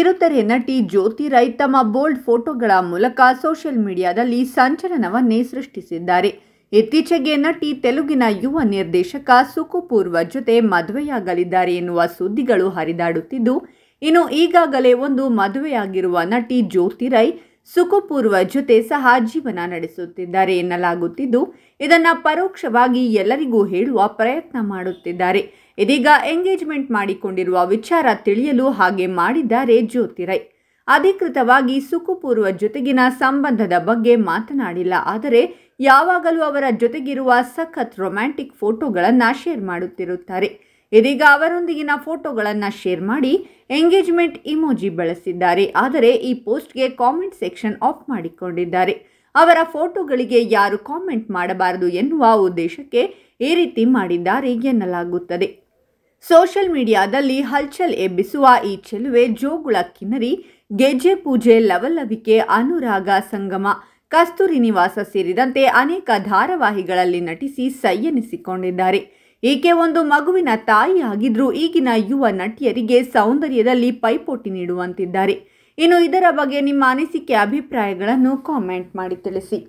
ಕಿರುತೆರೆ ನಟಿ ಜ್ಯೋತಿ ರೈ ತಮ್ಮ ಬೋಲ್ಡ್ ಫೋಟೋಗಳ ಮೂಲಕ ಸೋಷಿಯಲ್ ಮೀಡಿಯಾದಲ್ಲಿ ಸಂಚಲನವನ್ನೇ ಸೃಷ್ಟಿಸಿದ್ದಾರೆ ಇತ್ತೀಚೆಗೆ ನಟಿ ತೆಲುಗಿನ ಯುವ ನಿರ್ದೇಶಕ ಸುಕುಪೂರ್ವ ಜೊತೆ ಮದುವೆಯಾಗಲಿದ್ದಾರೆ ಎನ್ನುವ ಸುದ್ದಿಗಳು ಹರಿದಾಡುತ್ತಿದ್ದು ಇನ್ನು ಈಗಾಗಲೇ ಒಂದು ಮದುವೆಯಾಗಿರುವ ನಟಿ ಜ್ಯೋತಿ ರೈ ಸುಖಪೂರ್ವ ಜೊತೆ ಸಹ ಜೀವನ ನಡೆಸುತ್ತಿದ್ದಾರೆ ಎನ್ನಲಾಗುತ್ತಿದ್ದು ಇದನ್ನು ಪರೋಕ್ಷವಾಗಿ ಎಲ್ಲರಿಗೂ ಹೇಳುವ ಪ್ರಯತ್ನ ಮಾಡುತ್ತಿದ್ದಾರೆ ಇದೀಗ ಎಂಗೇಜ್ಮೆಂಟ್ ಮಾಡಿಕೊಂಡಿರುವ ವಿಚಾರ ತಿಳಿಯಲು ಹಾಗೆ ಮಾಡಿದ್ದಾರೆ ಜ್ಯೋತಿರೈ ಅಧಿಕೃತವಾಗಿ ಸುಖಪೂರ್ವ ಜೊತೆಗಿನ ಸಂಬಂಧದ ಬಗ್ಗೆ ಮಾತನಾಡಿಲ್ಲ ಆದರೆ ಯಾವಾಗಲೂ ಅವರ ಜೊತೆಗಿರುವ ಸಖತ್ ರೊಮ್ಯಾಂಟಿಕ್ ಫೋಟೋಗಳನ್ನು ಶೇರ್ ಮಾಡುತ್ತಿರುತ್ತಾರೆ ಇದೀಗ ಅವರೊಂದಿಗಿನ ಫೋಟೋಗಳನ್ನು ಶೇರ್ ಮಾಡಿ ಎಂಗೇಜ್ಮೆಂಟ್ ಇಮೋಜಿ ಬಳಸಿದ್ದಾರೆ ಆದರೆ ಈ ಪೋಸ್ಟ್ಗೆ ಕಾಮೆಂಟ್ ಸೆಕ್ಷನ್ ಆಫ್ ಮಾಡಿಕೊಂಡಿದ್ದಾರೆ ಅವರ ಫೋಟೋಗಳಿಗೆ ಯಾರು ಕಾಮೆಂಟ್ ಮಾಡಬಾರದು ಎನ್ನುವ ಉದ್ದೇಶಕ್ಕೆ ಈ ರೀತಿ ಮಾಡಿದ್ದಾರೆ ಎನ್ನಲಾಗುತ್ತದೆ ಸೋಷಿಯಲ್ ಮೀಡಿಯಾದಲ್ಲಿ ಹಲ್ಚಲ್ ಎಬ್ಬಿಸುವ ಈ ಚೆಲುವೆ ಜೋಗುಳ ಕಿನ್ನರಿ ಗೆಜ್ಜೆ ಪೂಜೆ ಲವಲವಿಕೆ ಅನುರಾಗ ಸಂಗಮ ಕಸ್ತೂರಿ ನಿವಾಸ ಸೇರಿದಂತೆ ಅನೇಕ ಧಾರಾವಾಹಿಗಳಲ್ಲಿ ನಟಿಸಿ ಸೈಯನಿಸಿಕೊಂಡಿದ್ದಾರೆ ಈಕೆ ಒಂದು ಮಗುವಿನ ತಾಯಿಯಾಗಿದ್ರೂ ಈಗಿನ ಯುವ ನಟಿಯರಿಗೆ ಸೌಂದರ್ಯದಲ್ಲಿ ಪೈಪೋಟಿ ನೀಡುವಂತಿದ್ದಾರೆ ಇನ್ನು ಇದರ ಬಗ್ಗೆ ನಿಮ್ಮ ಅನಿಸಿಕೆ ಅಭಿಪ್ರಾಯಗಳನ್ನು ಕಾಮೆಂಟ್ ಮಾಡಿ ತಿಳಿಸಿ